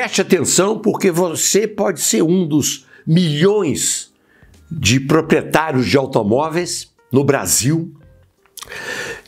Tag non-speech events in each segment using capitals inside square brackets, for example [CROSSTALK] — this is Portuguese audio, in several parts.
Preste atenção, porque você pode ser um dos milhões de proprietários de automóveis no Brasil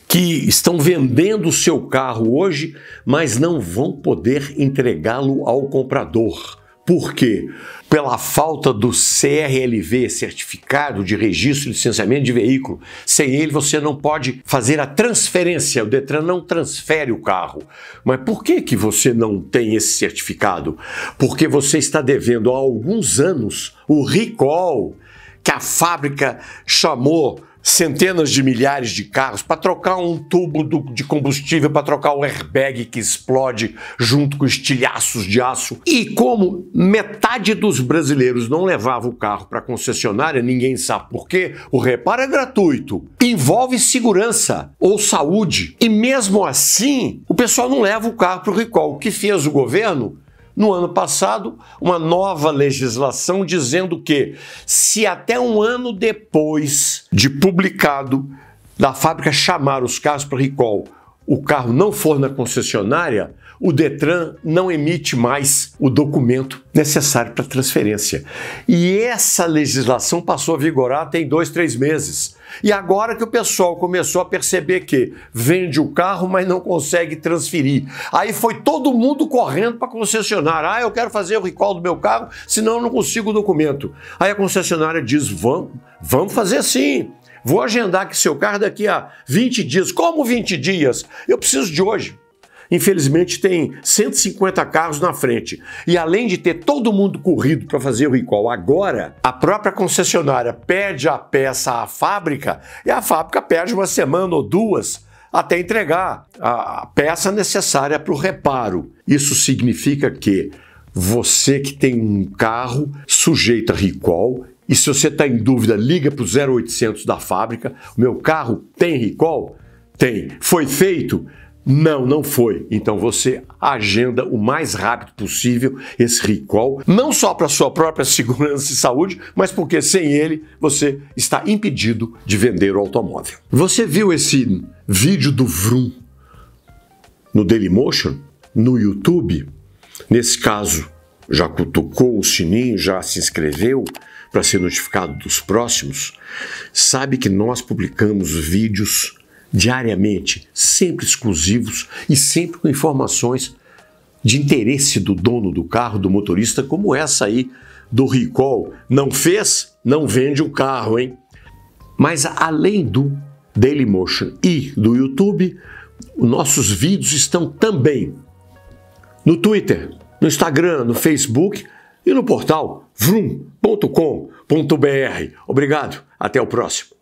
que estão vendendo o seu carro hoje, mas não vão poder entregá-lo ao comprador. Por quê? Pela falta do CRLV, Certificado de Registro e Licenciamento de Veículo. Sem ele, você não pode fazer a transferência. O Detran não transfere o carro. Mas por que, que você não tem esse certificado? Porque você está devendo há alguns anos o recall que a fábrica chamou centenas de milhares de carros para trocar um tubo do, de combustível, para trocar o airbag que explode junto com estilhaços de aço. E como metade dos brasileiros não levava o carro para concessionária, ninguém sabe por quê, o reparo é gratuito. Envolve segurança ou saúde. E mesmo assim, o pessoal não leva o carro para o recall. O que fez o governo? no ano passado uma nova legislação dizendo que, se até um ano depois de publicado da fábrica chamar os carros para recall o carro não for na concessionária, o Detran não emite mais o documento necessário para transferência. E essa legislação passou a vigorar tem dois, três meses. E agora que o pessoal começou a perceber que vende o carro, mas não consegue transferir. Aí foi todo mundo correndo para a concessionária. Ah, eu quero fazer o recall do meu carro, senão eu não consigo o documento. Aí a concessionária diz: vamos, vamos fazer sim. Vou agendar aqui seu carro daqui a 20 dias. Como 20 dias? Eu preciso de hoje. Infelizmente, tem 150 carros na frente. E além de ter todo mundo corrido para fazer o recall agora, a própria concessionária pede a peça à fábrica e a fábrica perde uma semana ou duas até entregar a peça necessária para o reparo. Isso significa que você que tem um carro sujeito a recall e se você está em dúvida, liga para o 0800 da fábrica. Meu carro tem recall? Tem. Foi feito? Não, não foi. Então você agenda o mais rápido possível esse recall, não só para sua própria [LAUGHS] segurança e saúde, mas porque sem ele você está impedido de vender o automóvel. Você viu esse vídeo do Vroom no Dailymotion, no YouTube? Nesse caso, já cutucou o sininho, já se inscreveu? para ser notificado dos próximos, sabe que nós publicamos vídeos diariamente, sempre exclusivos e sempre com informações de interesse do dono do carro, do motorista, como essa aí do recall. Não fez? Não vende o carro, hein? Mas além do Dailymotion e do YouTube, nossos vídeos estão também no Twitter, no Instagram, no Facebook e no portal vrum.com.br. Obrigado, até o próximo.